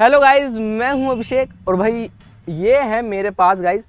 hello guys मैं हूं अभिषेक और भाई ये है मेरे पास गाइस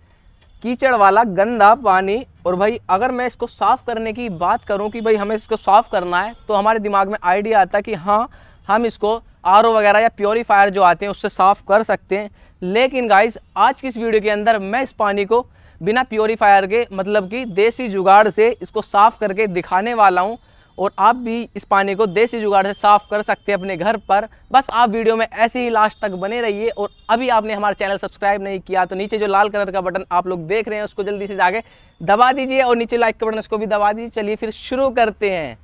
कीचड़ वाला गंदा पानी और भाई अगर मैं इसको साफ़ करने की बात करूं कि भाई हमें इसको साफ़ करना है तो हमारे दिमाग में आइडिया आता है कि हाँ हम इसको आर वगैरह या प्योरीफायर जो आते हैं उससे साफ़ कर सकते हैं लेकिन गाइस आज की इस वीडियो के अंदर मैं इस पानी को बिना प्योरीफायर के मतलब कि देसी जुगाड़ से इसको साफ़ करके दिखाने वाला हूँ और आप भी इस पानी को देसी जुगाड़ से साफ़ कर सकते हैं अपने घर पर बस आप वीडियो में ऐसे ही लास्ट तक बने रहिए और अभी आपने हमारा चैनल सब्सक्राइब नहीं किया तो नीचे जो लाल कलर का बटन आप लोग देख रहे हैं उसको जल्दी से जाके दबा दीजिए और नीचे लाइक का बटन उसको भी दबा दीजिए चलिए फिर शुरू करते हैं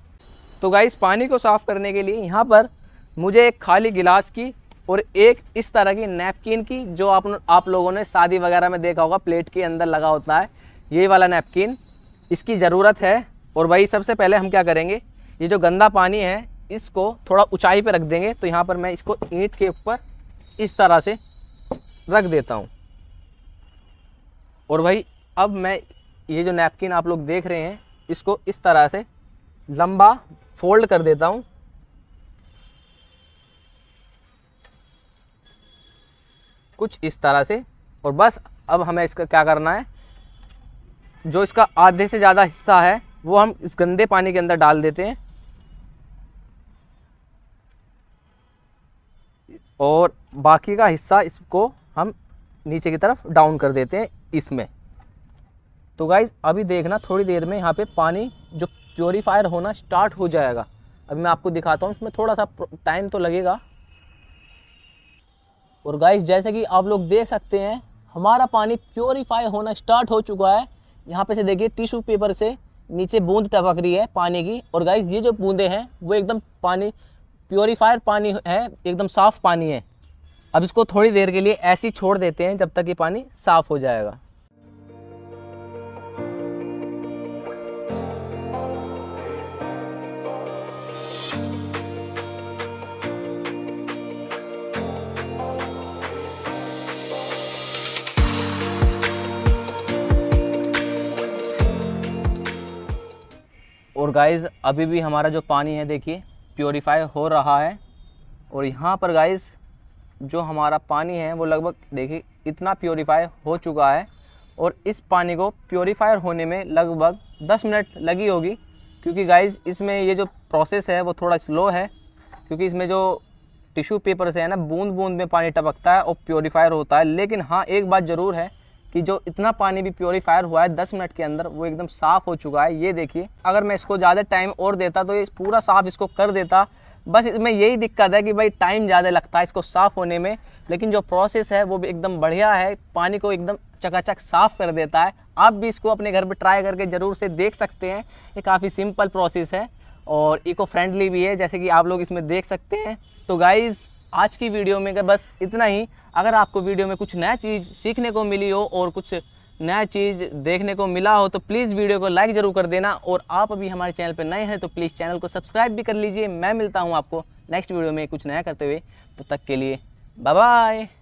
तो गाइस पानी को साफ़ करने के लिए यहाँ पर मुझे एक खाली गिलास की और एक इस तरह की नैपकिन की जो आप आप लोगों ने शादी वगैरह में देखा होगा प्लेट के अंदर लगा होता है ये वाला नैपकिन इसकी ज़रूरत है और भाई सबसे पहले हम क्या करेंगे ये जो गंदा पानी है इसको थोड़ा ऊंचाई पे रख देंगे तो यहाँ पर मैं इसको ईंट के ऊपर इस तरह से रख देता हूँ और भाई अब मैं ये जो नैपकिन आप लोग देख रहे हैं इसको इस तरह से लंबा फोल्ड कर देता हूँ कुछ इस तरह से और बस अब हमें इसका क्या करना है जो इसका आधे से ज़्यादा हिस्सा है वो हम इस गंदे पानी के अंदर डाल देते हैं और बाकी का हिस्सा इसको हम नीचे की तरफ डाउन कर देते हैं इसमें तो गाइज़ अभी देखना थोड़ी देर में यहाँ पे पानी जो प्योरीफायर होना स्टार्ट हो जाएगा अभी मैं आपको दिखाता हूँ इसमें थोड़ा सा टाइम तो लगेगा और गाइस जैसे कि आप लोग देख सकते हैं हमारा पानी प्योरीफाई होना स्टार्ट हो चुका है यहाँ पे से देखिए टिशू पेपर से नीचे बूंद टपक रही है पानी की और गाइज ये जो बूंदे हैं वो एकदम पानी प्योरीफायर पानी है एकदम साफ़ पानी है अब इसको थोड़ी देर के लिए ऐसे ही छोड़ देते हैं जब तक ये पानी साफ़ हो जाएगा और गाइस अभी भी हमारा जो पानी है देखिए प्योरीफाई हो रहा है और यहाँ पर गाइस जो हमारा पानी है वो लगभग देखिए इतना प्योरीफाई हो चुका है और इस पानी को प्योरीफायर होने में लगभग 10 मिनट लगी होगी क्योंकि गाइस इसमें ये जो प्रोसेस है वो थोड़ा स्लो है क्योंकि इसमें जो टिश्यू पेपर से है ना बूंद बूंद में पानी टपकता है और प्योरीफायर होता है लेकिन हाँ एक बात ज़रूर है कि जो इतना पानी भी प्योरीफायर हुआ है दस मिनट के अंदर वो एकदम साफ़ हो चुका है ये देखिए अगर मैं इसको ज़्यादा टाइम और देता तो ये पूरा साफ़ इसको कर देता बस इसमें यही दिक्कत है कि भाई टाइम ज़्यादा लगता है इसको साफ़ होने में लेकिन जो प्रोसेस है वो भी एकदम बढ़िया है पानी को एकदम चकाचक साफ़ कर देता है आप भी इसको अपने घर पर ट्राई करके ज़रूर से देख सकते हैं ये काफ़ी सिंपल प्रोसेस है और इको फ्रेंडली भी है जैसे कि आप लोग इसमें देख सकते हैं तो गाइज़ आज की वीडियो में बस इतना ही अगर आपको वीडियो में कुछ नया चीज़ सीखने को मिली हो और कुछ नया चीज़ देखने को मिला हो तो प्लीज़ वीडियो को लाइक ज़रूर कर देना और आप अभी हमारे चैनल पर नए हैं तो प्लीज़ चैनल को सब्सक्राइब भी कर लीजिए मैं मिलता हूँ आपको नेक्स्ट वीडियो में कुछ नया करते हुए तब तो तक के लिए बाय